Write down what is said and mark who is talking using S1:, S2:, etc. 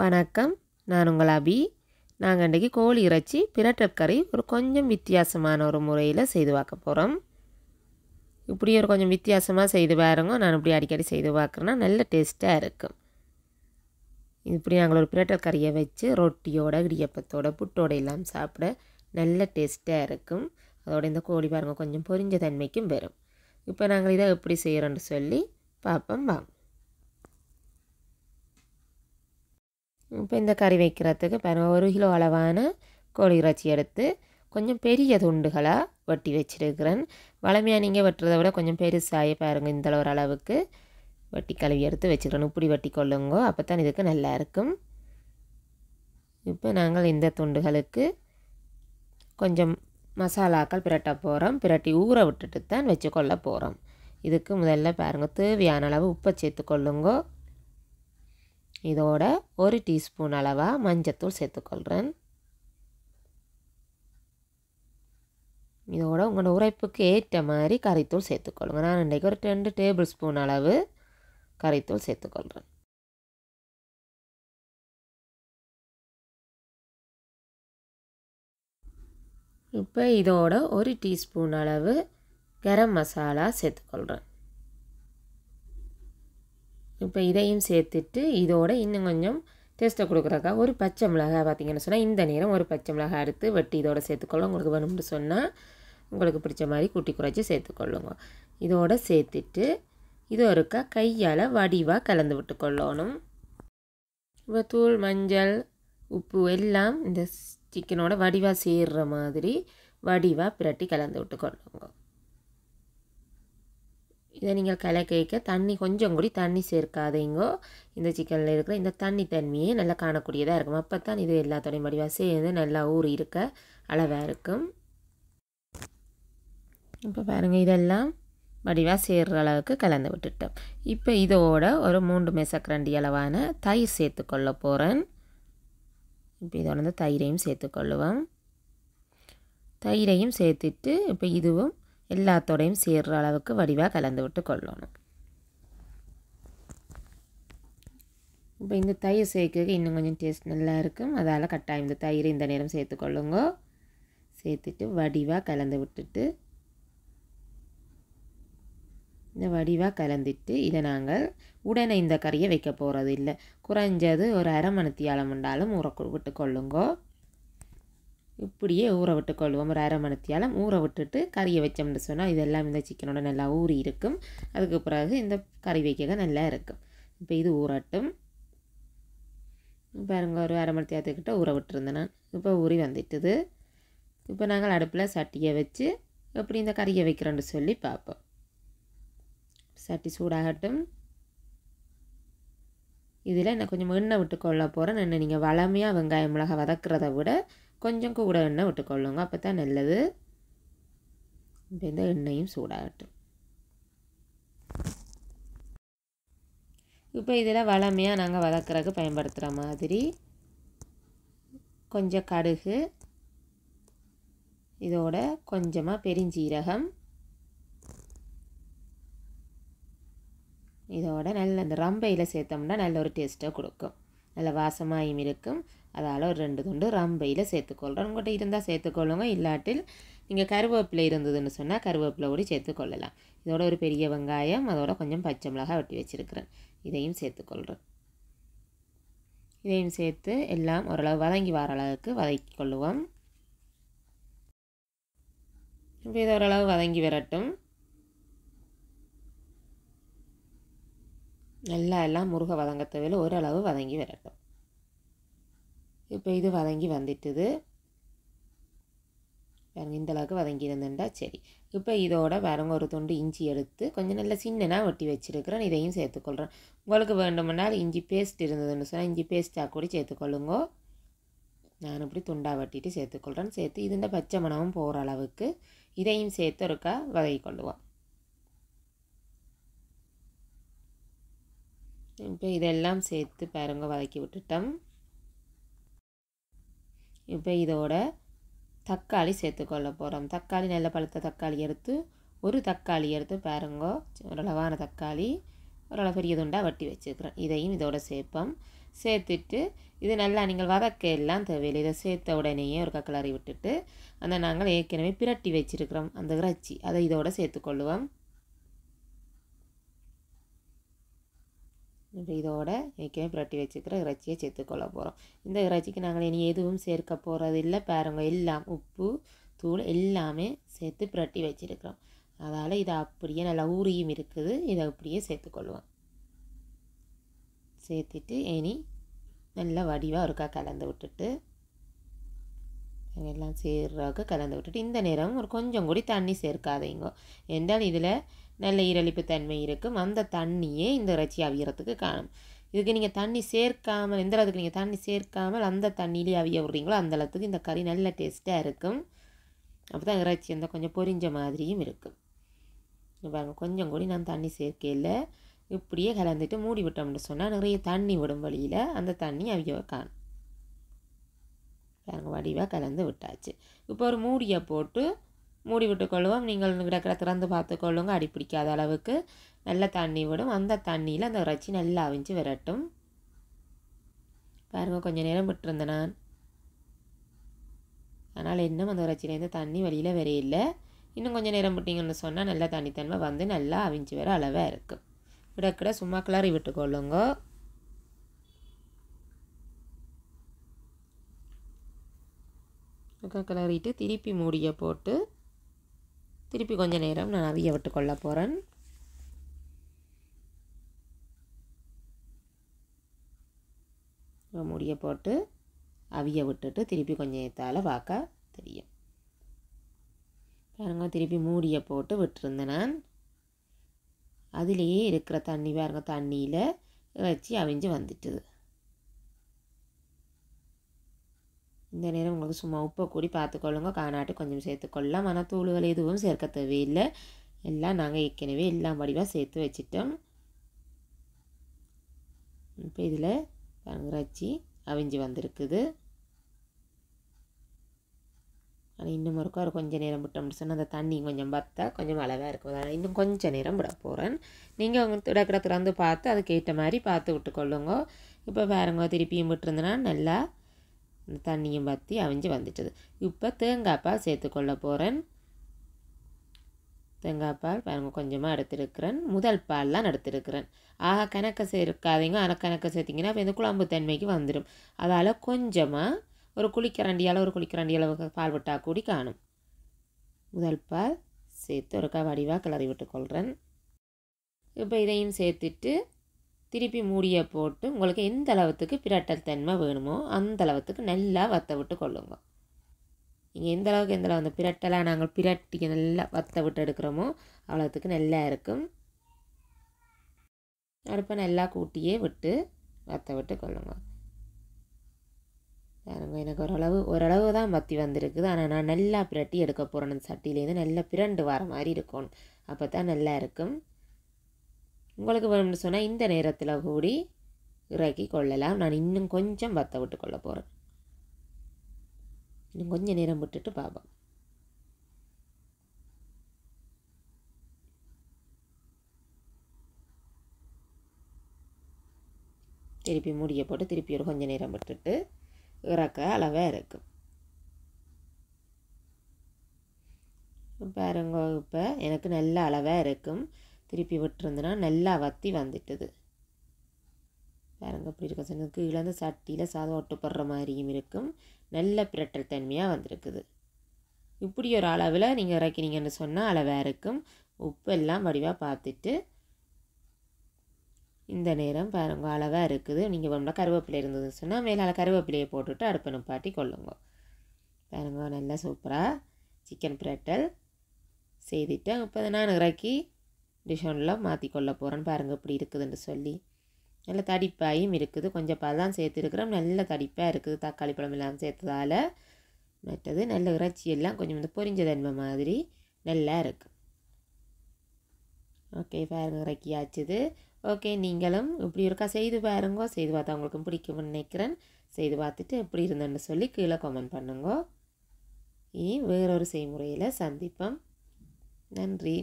S1: வணக்கம் நான் உங்கள் அபி நாங்கள் இன்றைக்கி கோழி இறைச்சி பிரட்டப் கறி ஒரு கொஞ்சம் வித்தியாசமான ஒரு முறையில் செய்து பார்க்க போகிறோம் இப்படி ஒரு கொஞ்சம் வித்தியாசமாக செய்து பாருங்க நான் இப்படி அடிக்கடி செய்து பார்க்குறேன்னா நல்ல டேஸ்ட்டாக இருக்கும் இப்படி நாங்கள் ஒரு பிரட்டல் கறியை வச்சு ரொட்டியோட இடியப்பத்தோட புட்டோட எல்லாம் சாப்பிட நல்ல டேஸ்ட்டாக இருக்கும் அதோட இந்த கோழி பாருங்கள் கொஞ்சம் பொரிஞ்ச தன்மைக்கும் வரும் இப்போ நாங்கள் இதை எப்படி செய்கிறோன்னு சொல்லி பார்ப்போம் வாங்க இப்போ இந்த கறி வைக்கிறதுக்கு பாருங்கள் ஒரு கிலோ அளவான கோழி இறைச்சி எடுத்து கொஞ்சம் பெரிய துண்டுகளாக வெட்டி வச்சுருக்கிறேன் வளமையாக நீங்கள் வெட்டுறதை விட கொஞ்சம் பெருசாகி பாருங்கள் இந்த ஒரு அளவுக்கு வட்டி கழுவி எடுத்து வச்சுக்கிறோம் இப்படி வட்டி கொள்ளுங்கோ அப்போ தான் இதுக்கு நல்லா இருக்கும் இப்போ நாங்கள் இந்த துண்டுகளுக்கு கொஞ்சம் மசாலாக்கள் பிரட்ட போகிறோம் பிரட்டி ஊற விட்டுட்டு தான் வச்சு கொள்ள போகிறோம் இதுக்கு முதல்ல பாருங்கள் தேவையான அளவு உப்பை சேர்த்து கொள்ளுங்கோ இதோட ஒரு டீஸ்பூன் அளவாக மஞ்சத்தூள் சேர்த்துக்கொள்கிறேன் இதோட உங்களோட உரைப்புக்கு ஏற்ற மாதிரி கறித்தூள் சேர்த்துக்கொள்ளுங்க நான் இன்றைக்கு ஒரு ரெண்டு டேபிள் ஸ்பூன் அளவு கறித்தூள் சேர்த்துக்கொள்கிறேன் இப்போ இதோட ஒரு டீஸ்பூன் அளவு கரம் மசாலா சேர்த்துக்கொள்கிறேன் இப்போ இதையும் சேர்த்துட்டு இதோட இன்னும் கொஞ்சம் டேஸ்ட்டை கொடுக்குறக்கா ஒரு பச்சை மிளகாய் பார்த்திங்கன்னு சொன்னால் இந்த நேரம் ஒரு பச்சை மிளகாய் எடுத்து வெட்டி இதோட சேர்த்துக்கொள்ளும் உங்களுக்கு வேணும்னு சொன்னால் உங்களுக்கு பிடிச்ச மாதிரி குட்டி குறைச்சி சேர்த்துக்கொள்ளுங்க இதோட சேர்த்துட்டு இது ஒருக்கா கையால் வடிவாக கலந்து விட்டு கொள்ளணும் இப்போ தூள் மஞ்சள் உப்பு எல்லாம் இந்த சிக்கனோட வடிவாக சேர்கிற மாதிரி வடிவாக பிரட்டி கலந்து விட்டு கொள்ளுங்க இதை நீங்கள் கலக்க வைக்க தண்ணி கொஞ்சம் கூடி தண்ணி சேர்க்காதீங்கோ இந்த சிக்கனில் இருக்கிற இந்த தண்ணி தன்மையே நல்லா காணக்கூடியதாக இருக்கும் அப்போ தான் இது எல்லாத்தோடையும் வடிவாக சேர்ந்து நல்லா ஊறி இருக்க அளவாக இருக்கும் இப்போ பாருங்கள் இதெல்லாம் வடிவாக சேர்கிற அளவுக்கு கலந்து விட்டுட்டோம் இப்போ இதோட ஒரு மூன்று மேசக்கரண்டி அளவான தயிர் சேர்த்துக்கொள்ள போகிறேன் இப்போ இதோட தயிரையும் சேர்த்துக்கொள்ளுவோம் தயிரையும் சேர்த்துட்டு இப்போ இதுவும் எல்லாத்தோடையும் சேர்கிற அளவுக்கு வடிவாக கலந்து விட்டு கொள்ளணும் இப்போ இந்த தயிர் சேர்க்க இன்னும் கொஞ்சம் டேஸ்ட் நல்லா இருக்கும் அதால் கட்டாயம் இந்த தயிர் இந்த நேரம் சேர்த்துக்கொள்ளுங்க சேர்த்துட்டு வடிவாக கலந்து விட்டுட்டு இந்த வடிவாக கலந்துட்டு இதை நாங்கள் உடனே இந்த கறியை வைக்க போகிறது இல்லை குறைஞ்சது ஒரு அரை மணித்தியாலம் உண்டாலும் உரக்கு விட்டு கொள்ளுங்கோ இப்படியே ஊற விட்டுக்கொள்வோம் ஒரு அரை மணித்தியாலம் ஊற விட்டுட்டு கறியை வச்சோம்னு சொன்னால் இதெல்லாம் இந்த சிக்கனோட நல்லா ஊறி இருக்கும் அதுக்கு பிறகு இந்த கறி வைக்க நல்லா இருக்கும் இப்போ இது ஊறட்டும் பாருங்க ஒரு அரை மணித்தியாத்துக்கிட்ட ஊற விட்டுருந்தேன் நான் இப்போ ஊறி வந்துட்டுது இப்போ நாங்கள் அடுப்பில் சட்டியை வச்சு எப்படி இந்த கறியை வைக்கிறோன்னு சொல்லி பார்ப்போம் சட்டி சூடாகட்டும் இதில் நான் கொஞ்சம் எண்ணெய் விட்டு கொள்ள போகிறேன் என்ன நீங்கள் வளமையாக வெங்காயம் மிளகாய் வதக்கிறத விட கொஞ்சம் கூட எண்ணெய் விட்டுக்கொள்ளுங்க அப்போ தான் நல்லது இப்போ இந்த எண்ணெயும் சூடாகட்டும் இப்போ இதில் வளமையாக நாங்கள் வளர்க்குறக்கு பயன்படுத்துகிற மாதிரி கொஞ்சம் கடுகு இதோட கொஞ்சமாக பெருஞ்சீரகம் இதோட நல்ல இந்த ரம்பையில் சேர்த்தோம்னா நல்ல ஒரு டேஸ்ட்டாக கொடுக்கும் நல்ல வாசமாயும் இருக்கும் அதால் ஒரு ரெண்டு துண்டு ரம்பையில் சேர்த்துக்கொள்கிறோம் உங்கள்கிட்ட இருந்தால் சேர்த்துக்கொள்ளுங்க இல்லாட்டில் நீங்கள் கருவேப்பிலை இருந்ததுன்னு சொன்னால் கருவேப்பிலை கூட சேர்த்துக்கொள்ளலாம் இதோட ஒரு பெரிய வெங்காயம் அதோட கொஞ்சம் பச்சை மிளகாய் வெட்டி வச்சுருக்கிறேன் இதையும் சேர்த்துக்கொள்கிறேன் இதையும் சேர்த்து எல்லாம் ஓரளவு வதங்கி வர அளவுக்கு வதக்கி கொள்ளுவோம் இப்போ இது ஓரளவு வதங்கி வரட்டும் நல்லா எல்லாம் முருகை வதங்க ஓரளவு வதங்கி வரட்டும் இப்போ இது வதங்கி வந்துட்டுது இந்த இந்தளவுக்கு வதங்கி இருந்துட்டா சரி இப்போ இதோட வரங்க ஒரு துண்டு இஞ்சி எடுத்து கொஞ்சம் நல்லா சின்னனாக வெட்டி வச்சுருக்கிறேன் இதையும் சேர்த்துக்கொள்கிறேன் உங்களுக்கு வேண்டுமென்றால் இஞ்சி பேஸ்ட் இருந்ததுன்னு சொன்னால் இஞ்சி பேஸ்ட்டாக கூட சேர்த்துக்கொள்ளுங்க நான் இப்படி துண்டாக வெட்டிட்டு சேர்த்துக்கொள்கிறேன் சேர்த்து இதுண்ட பச்சை மணமும் போகிற அளவுக்கு இதையும் சேர்த்து ஒருக்கா வதக்கி கொள்ளுவோம் இப்போ இதெல்லாம் சேர்த்து பாருங்க வதக்கி விட்டுட்டோம் இப்போ இதோட தக்காளி சேர்த்துக்கொள்ள போகிறோம் தக்காளி நல்ல பழுத்த தக்காளி எடுத்து ஒரு தக்காளி எடுத்து பாருங்க ஓரளவான தக்காளி ஓரளவு பெரிய துண்டாக வட்டி வச்சுருக்குறோம் இதையும் இதோட சேர்ப்போம் சேர்த்துட்டு இது நல்லா நீங்கள் வதக்க எல்லாம் தேவையில்லை இதை சேர்த்த உடனேயே ஒரு கக்கிளறி விட்டுட்டு அந்த நாங்கள் ஏற்கனவே பிரட்டி வச்சுருக்கிறோம் அந்த இறைச்சி அதை இதோட சேர்த்துக்கொள்ளுவோம் இதோட ஏற்கனவே புரட்டி வச்சுக்கிற இறைச்சியை சேர்த்துக்கொள்ள போகிறோம் இந்த இறைச்சிக்கு நாங்கள் இனி எதுவும் சேர்க்க போகிறது இல்லை பாருங்க எல்லாம் உப்பு தூள் எல்லாமே சேர்த்து புரட்டி வச்சுருக்கிறோம் அதனால் இதை அப்படியே நல்லா ஊறியும் இருக்குது இதை அப்படியே சேர்த்துக்கொள்வோம் சேர்த்துட்டு இனி நல்லா வடிவாக ஒருக்கா கலந்து விட்டுட்டு எல்லாம் சேர்றாக்க கலந்து விட்டுட்டு இந்த நேரம் ஒரு கொஞ்சம் கூடி தண்ணி சேர்க்காதீங்க என்றால் இதில் நல்ல ஈரழிப்பு தன்மை இருக்கும் அந்த தண்ணியே இந்த இறைச்சி அவியறதுக்கு காணும் இதுக்கு நீங்கள் தண்ணி சேர்க்காமல் எந்த அளவுக்கு நீங்கள் தண்ணி சேர்க்காமல் அந்த தண்ணியிலே அவிய விட்றீங்களோ அந்த அளவுக்கு இந்த கறி நல்ல டேஸ்ட்டாக இருக்கும் அப்போ தான் இறைச்சி அந்த கொஞ்சம் பொரிஞ்ச மாதிரியும் இருக்கும் பாருங்கள் கொஞ்சம் கூடி நான் தண்ணி சேர்க்கையில் இப்படியே கலந்துட்டு மூடி விட்டோம்னு சொன்னால் நிறைய தண்ணி விடும் வழியில் அந்த தண்ணி அவிய காணும் நாங்கள் வடிவாக கலந்து விட்டாச்சு இப்போ ஒரு மூடியை போட்டு மூடி விட்டுக்கொள்வோம் நீங்கள் கிடக்கிற திறந்து பார்த்துக்கொள்ளுங்க அடி பிடிக்காத அளவுக்கு நல்ல தண்ணி விடும் அந்த தண்ணியில் அந்த இறைச்சி நல்லா அவிஞ்சு விரட்டும் பாருங்கள் கொஞ்சம் நேரம் விட்டுருந்தேன் நான் ஆனால் இன்னும் அந்த இறைச்சியிலேருந்து தண்ணி வெளியில் வரையில்லை இன்னும் கொஞ்சம் நேரம் விட்டிங்கன்னு சொன்னால் நல்லா தண்ணித்தன்மை வந்து நல்லா அவிஞ்சு வர அளவாக இருக்கும் விடக்கிட சும்மா கிளறி கொள்ளுங்கோ சுக்கா கிளறிட்டு திருப்பி மூடியை போட்டு திருப்பி கொஞ்சம் நேரம் நான் அவிய விட்டு கொள்ள போகிறேன் மூடியை போட்டு அவிய விட்டுட்டு திருப்பி கொஞ்சம் நேரத்தால் வாக்க தெரியும் பாருங்கள் திருப்பி மூடியை போட்டு விட்டுருந்தேன் நான் அதிலேயே இருக்கிற தண்ணி பாருங்கள் தண்ணியில் வச்சு அவிஞ்சு வந்துட்டுது இந்த நேரம் உங்களுக்கு சும்மா உப்பை கூடி பார்த்துக்கொள்ளுங்க காணாட்டு கொஞ்சம் சேர்த்துக்கொள்ளலாம் ஆனால் தூள்கள் எதுவும் சேர்க்க தேவையில்லை எல்லாம் நாங்கள் ஏற்கனவே எல்லாம் வடிவாக சேர்த்து வச்சிட்டோம் இப்போ இதில் தங்கராட்சி அவிஞ்சு வந்திருக்குது ஆனால் இன்னும் ஒருக்கா ஒரு கொஞ்சம் நேரம் விட்டோம்னு சொன்னால் அந்த தண்ணி கொஞ்சம் பார்த்தா கொஞ்சம் அழகாக இருக்கும் அதனால் இன்னும் கொஞ்சம் நேரம் விட போகிறேன் நீங்கள் அவங்க திடக்கிட திறந்து பார்த்து அதுக்கேற்ற மாதிரி பார்த்து விட்டுக்கொள்ளுங்க இப்போ வேறங்க திருப்பியும் விட்டுருந்தனா நல்லா தண்ணியும் பற்றி அவிஞ்சு வந்துட்டது இப்போ தேங்காய் பால் கொள்ள போகிறேன் தேங்காய் பால் பாருங்க கொஞ்சமாக எடுத்துருக்கிறேன் முதல் பால்லாம் எடுத்துருக்கிறேன் ஆக கணக்க சேர்க்காதீங்க ஆனால் கணக்கை சேர்த்திங்கன்னா அப்போ இந்த குழம்பு தன்மைக்கு வந்துடும் அதால் கொஞ்சமாக ஒரு அளவு ஒரு அளவுக்கு பால் விட்டால் கூடி காணும் முதல் பால் சேர்த்து ஒருக்கா வடிவாக கிளறி விட்டுக்கொள்கிறேன் இப்போ இதையும் சேர்த்துட்டு திருப்பி மூடியை போட்டு உங்களுக்கு எந்த அளவுக்கு பிரட்டல் தன்மை வேணுமோ அந்த அளவுக்கு நல்லா வத்த விட்டு கொள்ளுங்க நீங்கள் எந்த அளவுக்கு எந்த அளவு அந்த பிரட்டலாக நாங்கள் பிரட்டி நல்லா வத்த விட்டு எடுக்கிறோமோ அவ்வளோத்துக்கு நல்லா இருக்கும் அடுப்பை நல்லா கூட்டியே விட்டு வத்த விட்டு கொள்ளுங்க பாருங்க எனக்கு ஓரளவு ஓரளவு தான் மத்தி வந்திருக்குது ஆனால் நான் நல்லா பிரட்டி எடுக்க போகிறேன் சட்டியிலேருந்து நல்லா பிரண்டு வர மாதிரி இருக்கும் அப்போ தான் நல்லா இருக்கும் உங்களுக்கு வேணும்னு சொன்னால் இந்த நேரத்தில் கூடி இறக்கி கொள்ளலாம் நான் இன்னும் கொஞ்சம் வத்த விட்டு கொள்ள போகிறேன் இன்னும் கொஞ்சம் நேரம் விட்டுட்டு பார்ப்போம் திருப்பி முடிய போட்டு திருப்பி ஒரு கொஞ்சம் நேரம் விட்டுட்டு இறக்க அளவாக இருக்கும் பாருங்க இப்போ எனக்கு நல்ல அளவாக இருக்கும் திருப்பி விட்டுருந்துன்னா நல்லா வத்தி வந்துட்டுது பாருங்கள் அப்படி இருக்க சொன்னது கீழே அந்த சட்டியில் சாதம் ஒட்டுப்படுற மாதிரியும் இருக்கும் நல்ல பிரட்டல் தன்மையாக வந்திருக்குது இப்படி ஒரு அளவில் நீங்கள் இறக்கினீங்கன்னு சொன்னால் அளவாக இருக்கும் உப்பு எல்லாம் வடிவாக பார்த்துட்டு இந்த நேரம் பாருங்கள் அளவாக இருக்குது நீங்கள் வேணும்னா கருவேப்பிலை இருந்ததுன்னு சொன்னால் மேலே கருவேப்பிலையை போட்டுவிட்டு அடுப்பை நிப்பாட்டி கொள்ளுங்க பாருங்கள் நல்லா சூப்பராக சிக்கன் பிரட்டல் செய்துட்டு இப்போ நான் இறக்கி டிஷனில் மாற்றி கொள்ள போகிறேன் பாருங்கள் இப்படி இருக்குதுன்னு சொல்லி நல்ல தடிப்பாயும் இருக்குது கொஞ்சம் பழம் சேர்த்துருக்குறோம் நல்ல தடிப்பாக இருக்குது தக்காளி பழம் எல்லாம் சேர்த்ததால் மற்றது நல்ல இறைச்சியெல்லாம் எல்லாம் கொஞ்சம் இந்த பொரிஞ்ச தன்மை மாதிரி நல்லா இருக்குது ஓகே பாருங்கள் இறக்கியாச்சுது ஓகே நீங்களும் இப்படி இருக்கா செய்து பாருங்க செய்து பார்த்தா உங்களுக்கும் பிடிக்கும்னு நினைக்கிறேன் செய்து பார்த்துட்டு எப்படி இருந்தேன்னு சொல்லி கீழே கமெண்ட் பண்ணுங்க இனி வேறொரு செய்முறையில் சந்திப்போம் நன்றி